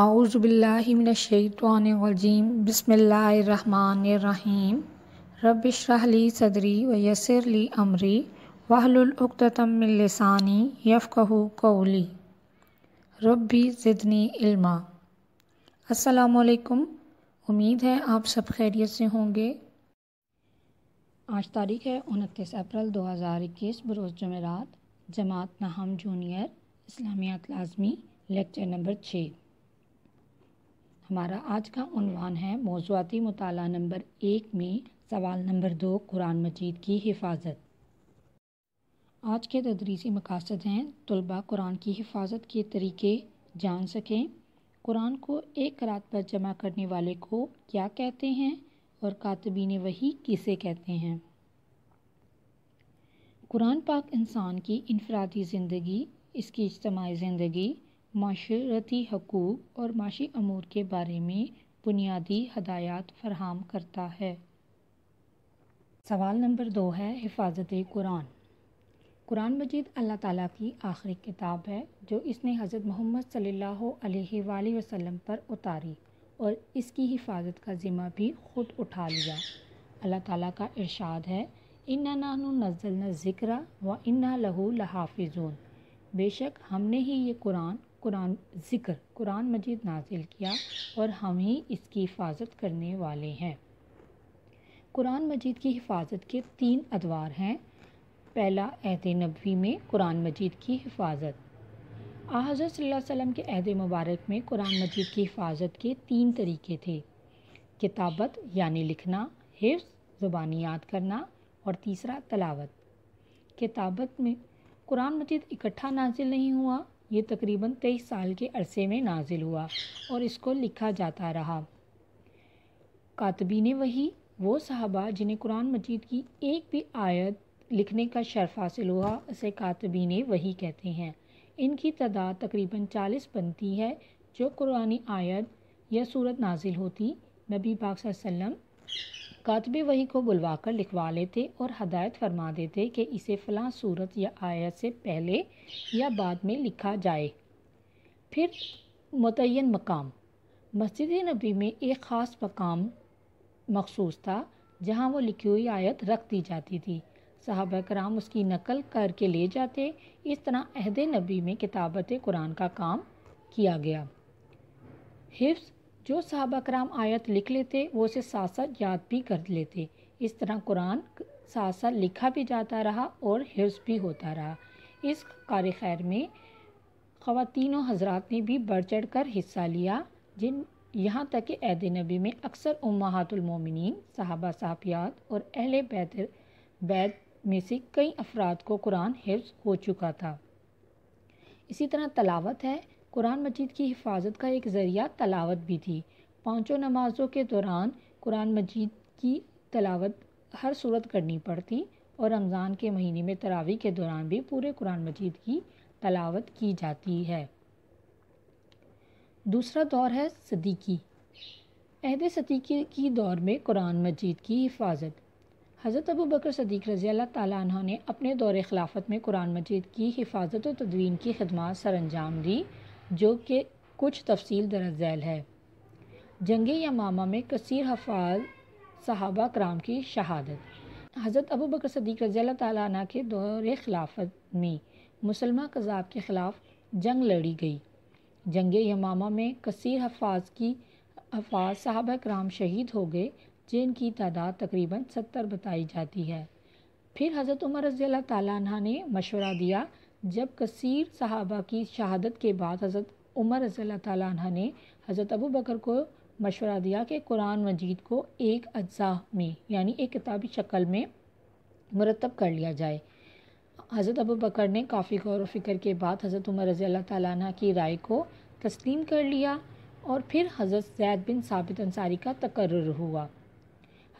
आउज़बिल्लिमिनशैतवानजीम बसमीम रबशरहली सदरी व यसरली अमरी वाहलतमिलसानी यफ़क़ू कौली रबी ज़िदनी इल्मा असलकुम उम्मीद है आप सब खैरियत से होंगे आज तारीख़ है उनतीस अप्रैल 2021 बरोज़ जमेरात जमात नाहम जूनियर इस्लामियात लाजमी लेक्चर नंबर छः हमारा आज का उनवान है मौजूदी मताल नंबर एक में सवाल नंबर दो कुरान मजीद की हिफाजत आज के तदरीसी मकासद हैं तलबा कुरान की हिफाजत के तरीके जान सकें कुरान को एक रात पर जमा करने वाले को क्या कहते हैं और कातबीन वही किसे कहते हैं कुरान पाक इंसान की इनफरादी ज़िंदगी इसकी इज्तमी ज़िंदगी माशरती हकूक़ और माशी अमूर के बारे में बुनियादी हदायत फ़राहम करता है सवाल नंबर दो है हिफाजत कुरान कुरान मजीद अल्लाह ताला की आखिरी किताब है जो इसने हज़रत मोहम्मद सल्लल्लाहु अलैहि वसल्लम पर उतारी और इसकी हिफाजत का ज़िम्मा भी खुद उठा लिया अल्लाह ताला का इरशाद है इन्ना नानु नज़ल न ज़िक्रा व इन्ना लहू लहाफिजून बेशक हमने ही ये कुरान कुरान ज़िक्र कुरान मजीद नाजिल किया और हम ही इसकी हिफाजत करने वाले हैं कुरान मजीद की हिफाजत के तीन अदवार हैं पहला अहद नबी में कुरान मजीद की हिफाजत हज़रत वसम के अहद मुबारक में कुरान मजीद की हिफाजत के तीन तरीके थे किताबत यानी लिखना हिफ्स ज़ुबानी याद करना और तीसरा तलावत किताबत में कुरान मजीद इकट्ठा नाजिल नहीं हुआ ये तकरीबन तेईस साल के अरसे में नाजिल हुआ और इसको लिखा जाता रहा ने वही वो साहबा जिन्हें कुरान मजीद की एक भी आयत लिखने का शर्फ हासिल हुआ उसे कातबीन वही कहते हैं इनकी तादाद तकरीबन चालीस बनती है जो कुरानी आयत या सूरत नाजिल होती नबी पाक वसल्लम कातबे वही को बुलवाकर लिखवा लेते और हदायत फरमा देते कि इसे फ़लाँ सूरत या आयत से पहले या बाद में लिखा जाए फिर मुतन मकाम मस्जिद नबी में एक ख़ास मकाम मखसूस था जहाँ वो लिखी हुई आयत रख दी जाती थी साहब कराम उसकी नकल करके ले जाते इस तरह अहद नबी में किताबत कुरान का काम किया गया हिफ्स जो साहबा कराम आयत लिख लेते वो उसे साथ साथ याद भी कर लेते इस तरह कुरान साथ साथ लिखा भी जाता रहा और हिफ्स भी होता रहा इस कार खैर में ख़वान हजरात ने भी बढ़ चढ़ कर हिस्सा लिया जिन यहाँ तक कि ऐद नबी में अक्सर उमहातुलमोमिन साहबा साहबियात और अहल बैत बैत में से कई अफराद को कुरान हिफ्स हो चुका था इसी तरह तलावत है कुरान मजीद की हिफाजत का एक ज़रिया तलावत भी थी पाँचों नमाज़ों के दौरान कुरान मजीद की तलावत हर सूरत करनी पड़ती और रमज़ान के महीने में तरावी के दौरान भी पूरे कुरान मजीद की तलावत की जाती है दूसरा दौर है सदीकी अहद सदीकी की दौर में कुरान मजीद की हिफाजत हज़रत अबू बकर सदीक रज़ी अल्लाह ने अपने दौर खिलाफत में कुरान मजीद की हिफाजत और तदवीन की खदमात सर अंजाम दी जो कि कुछ तफसील झैल है जंग यमामा में कसर हफाज सहाबा कराम की शहादत हज़रत अबू बकर सदीक रज़ी ताली के दौर खिलाफत में मुसलमा कज़ाब के ख़िलाफ़ जंग लड़ी गई जंग यमामा में कसर हफाज की हफाज साहब कराम शहीद हो गए जिनकी तादाद तकरीबन सत्तर बताई जाती है फिर हज़रत उमर रज़ी अल्लाह ने मशवरा दिया जब कसीर साहबा की शहादत के बाद हज़रत उमर रज़ी तह ने हज़रत अबू बकर को मशवरा दिया कि कुरान मजीद को एक अज्जा में यानी एक किताबी शक्ल में मरतब कर लिया जाए हज़रत अबू बकर ने काफ़ी गौर फिक्र के बाद हज़रत उमर रज़ी तह की राय को तस्लीम कर लिया और फिर हज़रत जैद बिन साबित अंसारी का तकर्र हुआ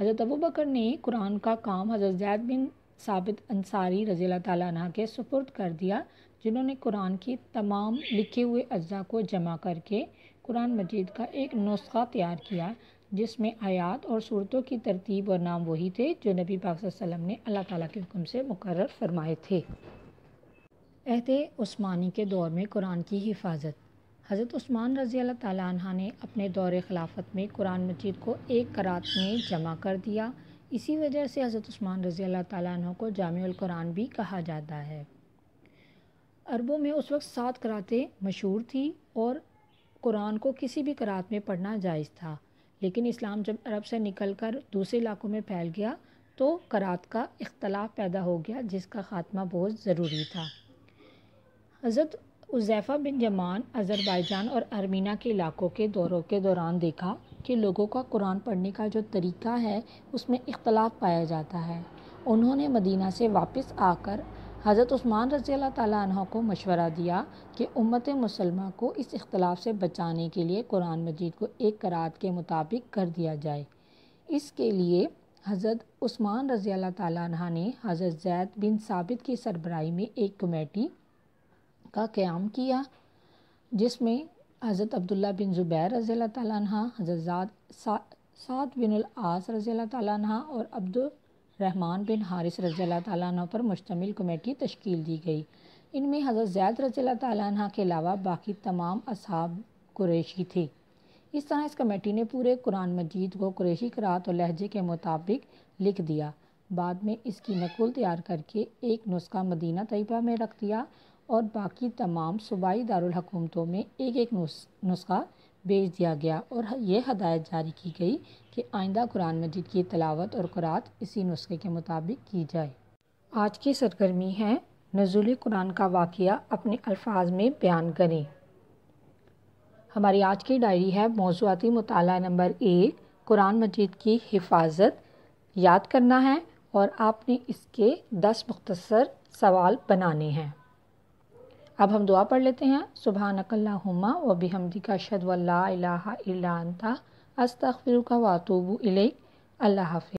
हज़रत अबू बकर ने कुरान का काम हज़रत जैद बिन साबित अंसारी रज़ी तह के सुपुर्द कर दिया जिन्होंने कुरान की तमाम लिखे हुए अज्जा को जमा करके कुरान मजीद का एक नुस्खा तैयार किया जिसमें आयात और सूरतों की तरतीब और नाम वही थे जो नबी पाक वसम ने अल्लाह ताला के हुक्म से मुकर फरमाए थे अहद उस्मानी के दौर में कुरान की हिफाजत हज़रत उस्मान रज़ी अल्लाह तह ने अपने दौर खिलाफत में कुरान मजीद को एक करात में जमा कर दिया इसी वजह से हज़रत उस्मान रज़ी अल्लाह तु को कुरान भी कहा जाता है अरबों में उस वक्त सात करातें मशहूर थी और कुरान को किसी भी करात में पढ़ना जायज़ था लेकिन इस्लाम जब अरब से निकल कर दूसरे इलाकों में फैल गया तो करात का इख्तलाफ पैदा हो गया जिसका ख़ात्मा बहुत ज़रूरी था हज़रत उजैफ़ा बिन जमान अज़रबैजान और अर्मीना के इलाकों के दौरों के दौरान देखा कि लोगों का कुरान पढ़ने का जो तरीका है उसमें इख्तलाफ पाया जाता है उन्होंने मदीना से वापस आकर हज़रत उस्मान रज़ी अल्लाह को मशवरा दिया कि उम्मत मुसलमा को इस इख्तलाफ से बचाने के लिए कुरान मजीद को एक करात के मुताबिक कर दिया जाए इसके लिए हज़रत उस्मान रज़ी अल्लाह ने हज़रत जैद बिन साबित की सरबराही में एक कमेटी का क़्याम किया जिसमें हज़रत अब्दुल्ला बिन ज़ुबैर रज़ी तह हज़रत सात बिन आस रज़ी तह और रहमान बिन हारिस रज़ी तह पर मुश्तमिल कमेटी तश्कील दी गई इनमें हज़रत जैद रज़ी तह के अलावा बाकी तमाम असहाब कुरैशी थे इस तरह इस कमेटी ने पूरे कुरान मजीद को कुरैशी करात और लहजे के मुताबिक लिख दिया बाद में इसकी नकुल तैयार करके एक नुस्खा मदीना तयबा में रख दिया और बाकी तमाम सूबाई दारकूमतों में एक एक नुस्खा भेज दिया गया और यह हदायत जारी की गई कि आइंदा कुरान मजीद की तलावत और कुरात इसी नुस्खे के मुताबिक की जाए आज की सरगर्मी है नजुल कुरान का वाक़ अपने अल्फाज में बयान करें हमारी आज की डायरी है मौजूदी मताल नंबर एक कुरान मजीद की हिफाजत याद करना है और आपने इसके दस मुख्तसर सवाल बनाने हैं अब हम दुआ पढ़ लेते हैं सुबह नकल्लाहुमा व का शद वल्ला अस्तफ़िर का वातूब अल्लाह हाफि